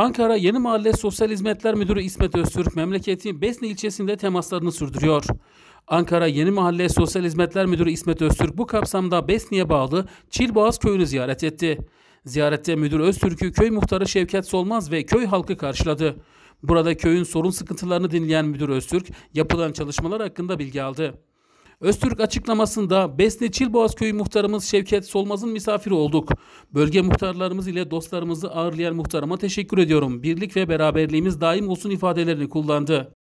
Ankara Yeni Mahalle Sosyal Hizmetler Müdürü İsmet Öztürk memleketi Besni ilçesinde temaslarını sürdürüyor. Ankara Yeni Mahalle Sosyal Hizmetler Müdürü İsmet Öztürk bu kapsamda Besni'ye bağlı Çilboğaz köyünü ziyaret etti. Ziyarette Müdür Öztürk'ü köy muhtarı Şevket Solmaz ve köy halkı karşıladı. Burada köyün sorun sıkıntılarını dinleyen Müdür Öztürk yapılan çalışmalar hakkında bilgi aldı. Öztürk açıklamasında Besne Çilboğaz Köyü muhtarımız Şevket Solmaz'ın misafiri olduk. Bölge muhtarlarımız ile dostlarımızı ağırlayan muhtarıma teşekkür ediyorum. Birlik ve beraberliğimiz daim olsun ifadelerini kullandı.